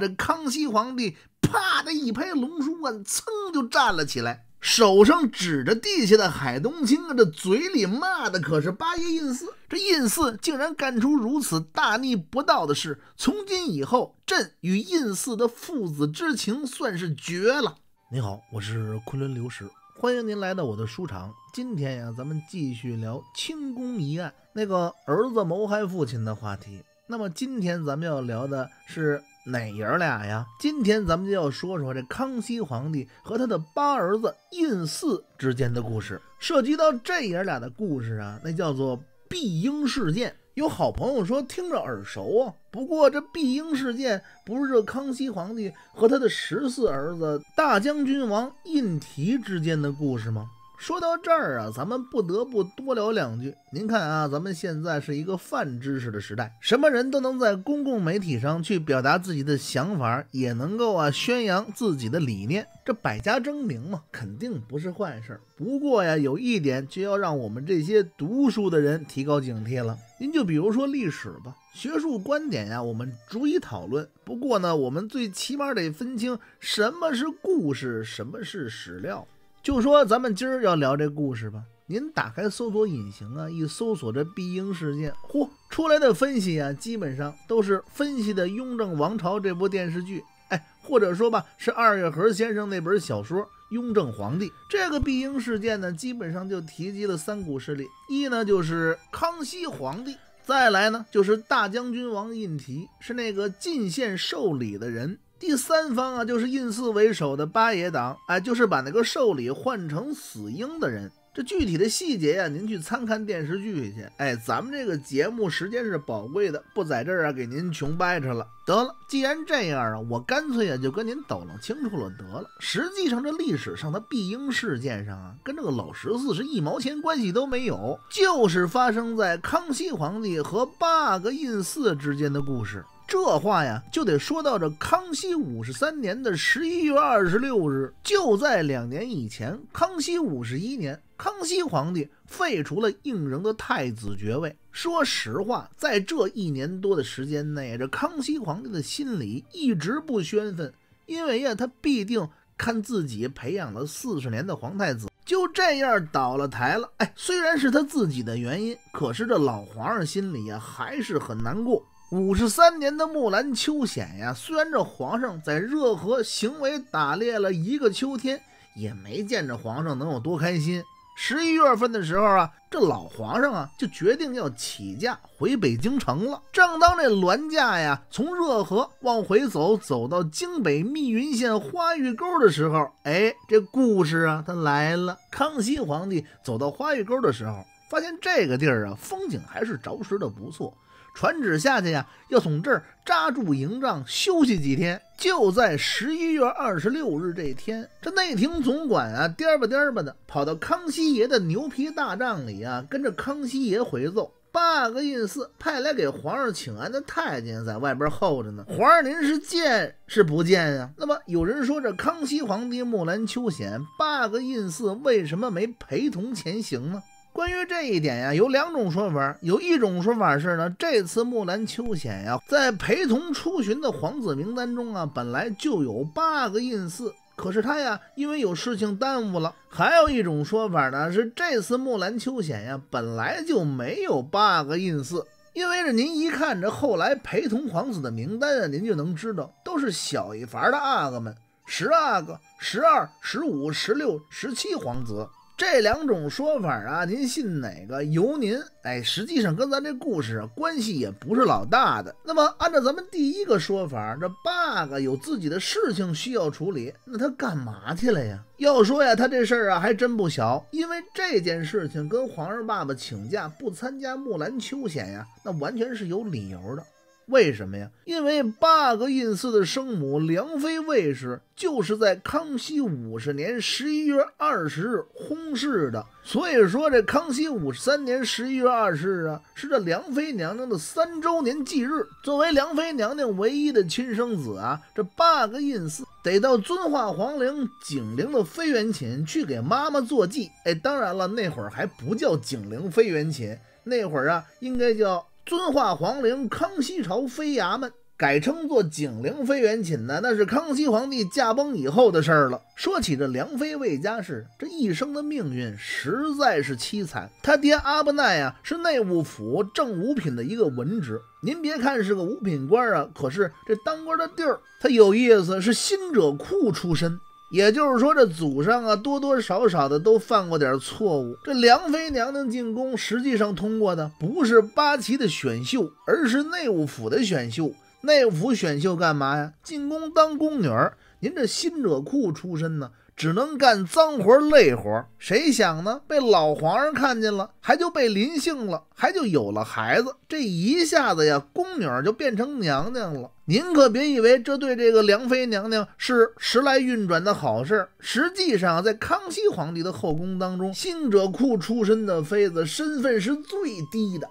这康熙皇帝啪的一拍龙书案，噌就站了起来，手上指着地下的海东青啊，这嘴里骂的可是八爷胤祀。这胤祀竟然干出如此大逆不道的事，从今以后，朕与胤祀的父子之情算是绝了。您好，我是昆仑刘石，欢迎您来到我的书场。今天呀，咱们继续聊清宫疑案那个儿子谋害父亲的话题。那么今天咱们要聊的是。哪爷俩呀？今天咱们就要说说这康熙皇帝和他的八儿子胤祀之间的故事。涉及到这爷俩的故事啊，那叫做碧英事件。有好朋友说听着耳熟啊，不过这碧英事件不是这康熙皇帝和他的十四儿子大将军王胤提之间的故事吗？说到这儿啊，咱们不得不多聊两句。您看啊，咱们现在是一个泛知识的时代，什么人都能在公共媒体上去表达自己的想法，也能够啊宣扬自己的理念。这百家争鸣嘛，肯定不是坏事儿。不过呀，有一点就要让我们这些读书的人提高警惕了。您就比如说历史吧，学术观点呀，我们逐一讨论。不过呢，我们最起码得分清什么是故事，什么是史料。就说咱们今儿要聊这故事吧。您打开搜索引擎啊，一搜索这碧英事件，嚯，出来的分析啊，基本上都是分析的《雍正王朝》这部电视剧，哎，或者说吧，是二月河先生那本小说《雍正皇帝》。这个碧英事件呢，基本上就提及了三股势力：一呢就是康熙皇帝，再来呢就是大将军王胤题，是那个进献寿礼的人。第三方啊，就是胤祀为首的八爷党，哎，就是把那个寿礼换成死婴的人。这具体的细节呀，您去参看电视剧去。哎，咱们这个节目时间是宝贵的，不在这儿啊给您穷掰扯了。得了，既然这样啊，我干脆也就跟您抖搂清楚了得了。实际上，这历史上的毕婴事件上啊，跟这个老十四是一毛钱关系都没有，就是发生在康熙皇帝和八阿哥胤祀之间的故事。这话呀，就得说到这康熙五十三年的十一月二十六日，就在两年以前，康熙五十一年，康熙皇帝废除了胤禛的太子爵位。说实话，在这一年多的时间内，这康熙皇帝的心里一直不宣愤，因为呀，他必定看自己培养了四十年的皇太子就这样倒了台了。哎，虽然是他自己的原因，可是这老皇上心里呀，还是很难过。五十三年的木兰秋险呀，虽然这皇上在热河行为打猎了一个秋天，也没见着皇上能有多开心。十一月份的时候啊，这老皇上啊就决定要起驾回北京城了。正当这銮驾呀从热河往回走，走到京北密云县花峪沟的时候，哎，这故事啊，它来了。康熙皇帝走到花峪沟的时候，发现这个地儿啊，风景还是着实的不错。传旨下去呀，要从这儿扎住营帐休息几天。就在十一月二十六日这天，这内廷总管啊，颠吧颠吧的跑到康熙爷的牛皮大帐里啊，跟着康熙爷回奏：八阿哥胤祀派来给皇上请安的太监在外边候着呢。皇上您是见是不见呀？那么有人说，这康熙皇帝木兰秋显，八阿哥胤祀为什么没陪同前行呢？关于这一点呀，有两种说法。有一种说法是呢，这次木兰秋显呀，在陪同出巡的皇子名单中啊，本来就有八阿哥胤祀，可是他呀，因为有事情耽误了。还有一种说法呢，是这次木兰秋显呀，本来就没有八阿哥胤祀，因为这您一看这后来陪同皇子的名单啊，您就能知道，都是小一房的阿哥们，十阿哥、十二、十五、十六、十七皇子。这两种说法啊，您信哪个由您？哎，实际上跟咱这故事关系也不是老大的。那么，按照咱们第一个说法，这 bug 有自己的事情需要处理，那他干嘛去了呀？要说呀，他这事儿啊还真不小，因为这件事情跟皇上爸爸请假不参加木兰秋险呀，那完全是有理由的。为什么呀？因为八阿哥胤嗣的生母梁妃魏氏就是在康熙五十年十一月二十日薨逝的，所以说这康熙五十三年十一月二日啊，是这梁妃娘娘的三周年忌日。作为梁妃娘娘唯一的亲生子啊，这八阿哥胤嗣得到遵化皇陵景陵的妃园寝去给妈妈做祭。哎，当然了，那会儿还不叫景陵妃园寝，那会儿啊，应该叫。遵化皇陵，康熙朝妃衙门改称作景陵妃园寝呢，那是康熙皇帝驾崩以后的事儿了。说起这梁妃魏家氏，这一生的命运实在是凄惨。他爹阿不奈呀，是内务府正五品的一个文职。您别看是个五品官啊，可是这当官的地儿他有意思，是辛者库出身。也就是说，这祖上啊，多多少少的都犯过点错误。这良妃娘娘进宫，实际上通过的不是八旗的选秀，而是内务府的选秀。内务府选秀干嘛呀？进宫当宫女。儿。您这新者库出身呢？只能干脏活累活，谁想呢？被老皇上看见了，还就被临幸了，还就有了孩子。这一下子呀，宫女就变成娘娘了。您可别以为这对这个梁妃娘娘是时来运转的好事儿，实际上在康熙皇帝的后宫当中，辛者库出身的妃子身份是最低的。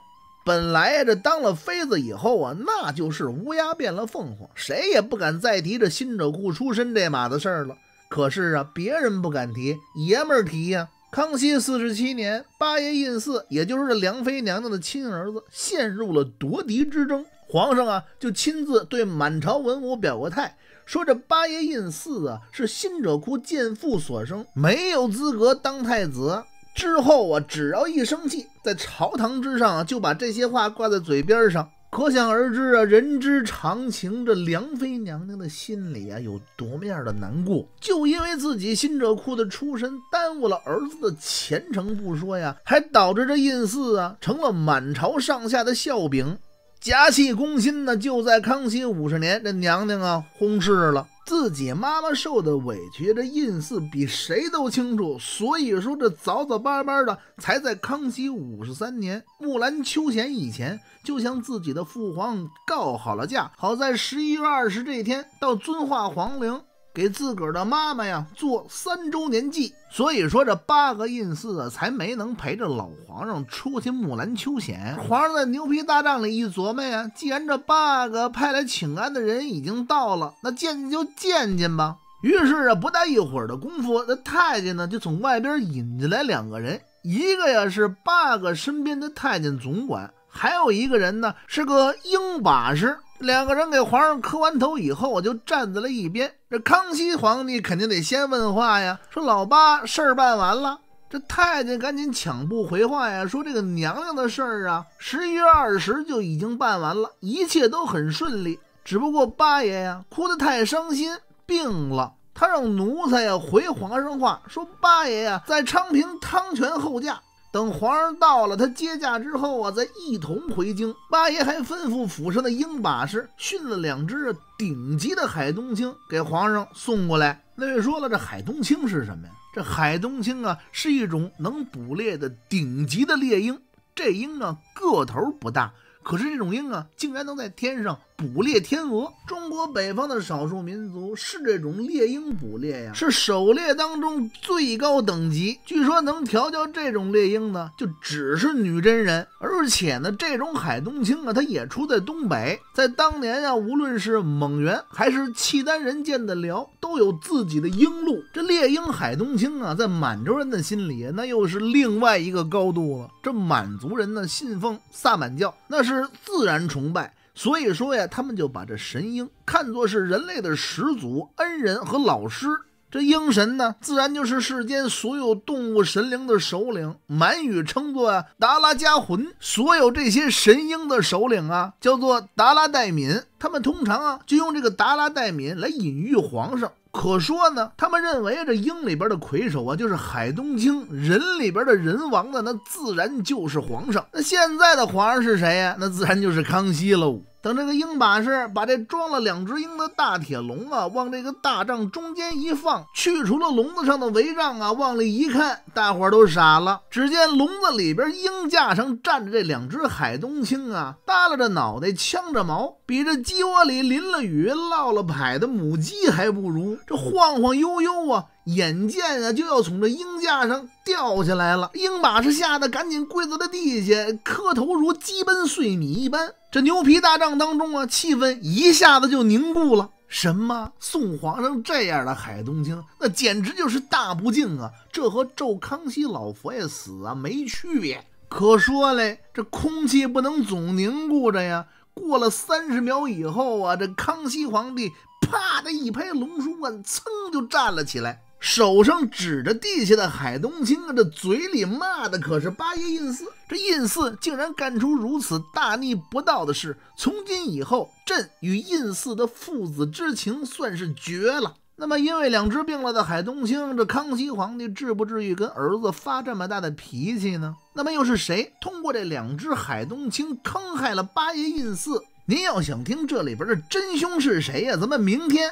本来呀，这当了妃子以后啊，那就是乌鸦变了凤凰，谁也不敢再提这辛者库出身这码子事儿了。可是啊，别人不敢提，爷们儿提呀。康熙四十七年，八爷胤四，也就是这良妃娘娘的亲儿子，陷入了夺嫡之争。皇上啊，就亲自对满朝文武表过态，说这八爷胤四啊，是新者哭贱妇所生，没有资格当太子。之后啊，只要一生气，在朝堂之上就把这些话挂在嘴边上。可想而知啊，人之常情，这梁妃娘娘的心里啊有多面的难过，就因为自己辛者库的出身耽误了儿子的前程不说呀，还导致这胤祀啊成了满朝上下的笑柄，夹气攻心呢。就在康熙五十年，这娘娘啊薨逝了。自己妈妈受的委屈，这胤祀比谁都清楚，所以说这早早班班的，才在康熙五十三年木兰秋闲以前，就向自己的父皇告好了假，好在十一月二十这天到遵化皇陵。给自个儿的妈妈呀做三周年祭，所以说这八阿哥胤啊才没能陪着老皇上出去木兰秋狝。皇上在牛皮大帐里一琢磨呀，既然这八阿哥派来请安的人已经到了，那见见就见见吧。于是啊，不大一会儿的功夫，那太监呢就从外边引进来两个人，一个呀是八阿哥身边的太监总管，还有一个人呢是个鹰把式。两个人给皇上磕完头以后，我就站在了一边。这康熙皇帝肯定得先问话呀，说老八事儿办完了。这太监赶紧抢步回话呀，说这个娘娘的事儿啊，十一月二十就已经办完了，一切都很顺利。只不过八爷呀哭得太伤心，病了。他让奴才呀回皇上话，说八爷呀在昌平汤泉候驾。等皇上到了，他接驾之后啊，再一同回京。八爷还吩咐府上的鹰把式训了两只顶级的海东青，给皇上送过来。那位说了，这海东青是什么呀？这海东青啊，是一种能捕猎的顶级的猎鹰。这鹰啊，个头不大，可是这种鹰啊，竟然能在天上。捕猎天鹅，中国北方的少数民族是这种猎鹰捕猎呀，是狩猎当中最高等级。据说能调教这种猎鹰呢，就只是女真人。而且呢，这种海东青啊，它也出在东北。在当年啊，无论是蒙元还是契丹人建的辽，都有自己的鹰鹿。这猎鹰海东青啊，在满洲人的心里，那又是另外一个高度了。这满族人呢，信奉萨满教，那是自然崇拜。所以说呀，他们就把这神鹰看作是人类的始祖、恩人和老师。这鹰神呢，自然就是世间所有动物神灵的首领。满语称作啊达拉加魂。所有这些神鹰的首领啊，叫做达拉代敏。他们通常啊，就用这个达拉代敏来隐喻皇上。可说呢，他们认为这鹰里边的魁首啊，就是海东青；人里边的人王呢，那自然就是皇上。那现在的皇上是谁呀？那自然就是康熙喽。等这个鹰把式把这装了两只鹰的大铁笼啊，往这个大帐中间一放，去除了笼子上的帷帐啊，往里一看，大伙儿都傻了。只见笼子里边鹰架上站着这两只海东青啊，耷拉着脑袋，呛着毛，比这鸡窝里淋了雨、落了排的母鸡还不如。这晃晃悠悠啊，眼见啊就要从这鹰架上掉下来了。鹰马是吓得赶紧跪在了地下，磕头如鸡奔碎米一般。这牛皮大帐当中啊，气氛一下子就凝固了。什么宋皇上这样的海东青，那简直就是大不敬啊！这和咒康熙老佛爷死啊没区别。可说嘞，这空气不能总凝固着呀。过了三十秒以后啊，这康熙皇帝。啪的一拍龙书案，噌就站了起来，手上指着地下的海东青啊，这嘴里骂的可是八爷胤祀。这胤祀竟然干出如此大逆不道的事，从今以后，朕与胤祀的父子之情算是绝了。那么，因为两只病了的海东青，这康熙皇帝至不至于跟儿子发这么大的脾气呢？那么，又是谁通过这两只海东青坑害了八爷胤祀？您要想听这里边的真凶是谁呀？咱们明天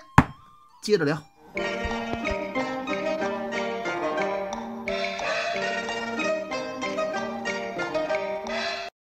接着聊。